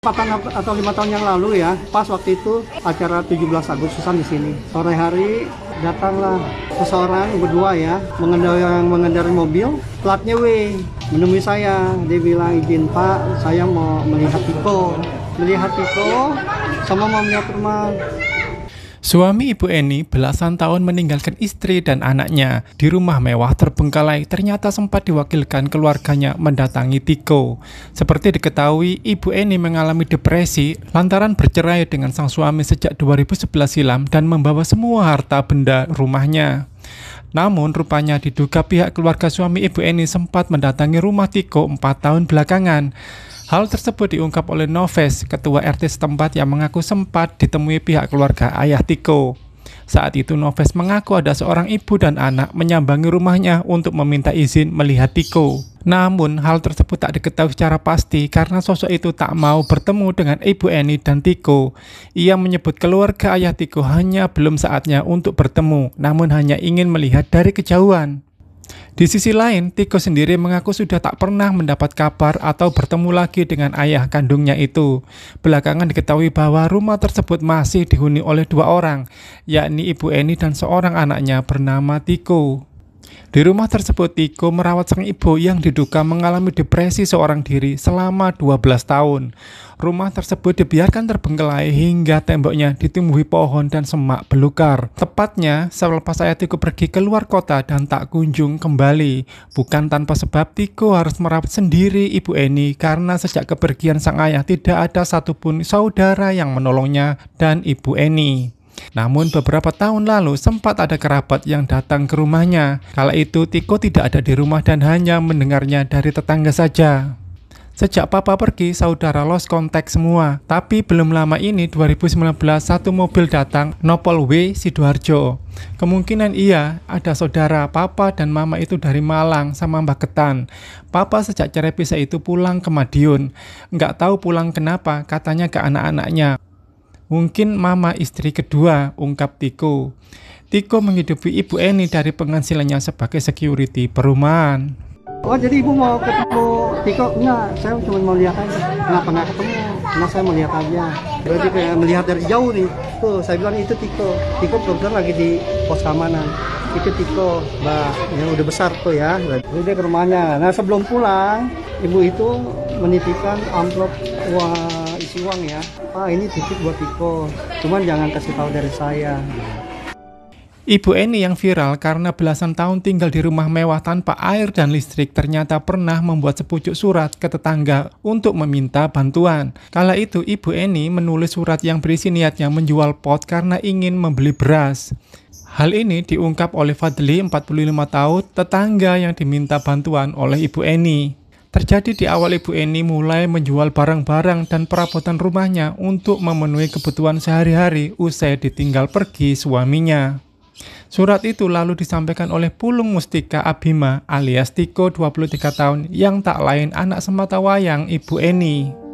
4 tahun atau lima tahun yang lalu ya, pas waktu itu acara 17 Agustusan di sini. Sore hari datanglah seseorang berdua ya, mengendarai yang mengendarai mobil, platnya W, menemui saya. Dia bilang, izin Pak, saya mau melihat Tiko. Melihat Tiko sama mau melihat rumah. Suami Ibu Eni belasan tahun meninggalkan istri dan anaknya di rumah mewah terbengkalai ternyata sempat diwakilkan keluarganya mendatangi Tiko. Seperti diketahui, Ibu Eni mengalami depresi lantaran bercerai dengan sang suami sejak 2011 silam dan membawa semua harta benda rumahnya. Namun rupanya diduga pihak keluarga suami Ibu Eni sempat mendatangi rumah Tiko 4 tahun belakangan. Hal tersebut diungkap oleh Noves, ketua RT setempat yang mengaku sempat ditemui pihak keluarga ayah Tiko. Saat itu Noves mengaku ada seorang ibu dan anak menyambangi rumahnya untuk meminta izin melihat Tiko. Namun hal tersebut tak diketahui secara pasti karena sosok itu tak mau bertemu dengan ibu Eni dan Tiko. Ia menyebut keluarga ayah Tiko hanya belum saatnya untuk bertemu, namun hanya ingin melihat dari kejauhan. Di sisi lain, Tiko sendiri mengaku sudah tak pernah mendapat kabar atau bertemu lagi dengan ayah kandungnya itu. Belakangan diketahui bahwa rumah tersebut masih dihuni oleh dua orang, yakni ibu Eni dan seorang anaknya bernama Tiko. Di rumah tersebut, Tiko merawat sang ibu yang diduga mengalami depresi seorang diri selama 12 tahun. Rumah tersebut dibiarkan terbengkelai hingga temboknya ditumbuhi pohon dan semak belukar. Tepatnya, selepas saya Tiko pergi keluar kota dan tak kunjung kembali. Bukan tanpa sebab Tiko harus merawat sendiri ibu Eni karena sejak kepergian sang ayah tidak ada satupun saudara yang menolongnya dan ibu Eni. Namun iya. beberapa tahun lalu sempat ada kerabat yang datang ke rumahnya. Kala itu Tiko tidak ada di rumah dan hanya mendengarnya dari tetangga saja. Sejak papa pergi, saudara lost contact semua. Tapi belum lama ini, 2019, satu mobil datang, Nopol W, Sidoarjo. Kemungkinan iya, ada saudara, papa dan mama itu dari Malang sama Mbak Ketan. Papa sejak cerai pisah itu pulang ke Madiun. Nggak tahu pulang kenapa, katanya ke anak-anaknya. Mungkin mama istri kedua, ungkap Tiko. Tiko menghidupi Ibu Eni dari penghasilannya sebagai security perumahan. Oh jadi Ibu mau ketemu Tiko? Enggak, saya cuma mau lihat aja. Kenapa nggak ketemu? Karena saya mau lihat aja. Berarti kayak melihat dari jauh nih. Tuh, saya bilang itu Tiko. Tiko kebetulan lagi di pos keamanan. Itu Tiko, mbak. yang udah besar tuh ya. Lalu dia ke rumahnya. Nah sebelum pulang, Ibu itu menitipkan amplop uang isi uang ya Pak ah, ini titik buat Iko cuman jangan kasih tahu dari saya Ibu Eni yang viral karena belasan tahun tinggal di rumah mewah tanpa air dan listrik ternyata pernah membuat sepucuk surat ke tetangga untuk meminta bantuan. Kala itu Ibu Eni menulis surat yang berisi niatnya menjual pot karena ingin membeli beras. Hal ini diungkap oleh Fadli, 45 tahun, tetangga yang diminta bantuan oleh Ibu Eni terjadi di awal Ibu Eni mulai menjual barang-barang dan perabotan rumahnya untuk memenuhi kebutuhan sehari-hari usai ditinggal pergi suaminya. Surat itu lalu disampaikan oleh Pulung Mustika Abima alias Tiko 23 tahun yang tak lain anak semata wayang Ibu Eni.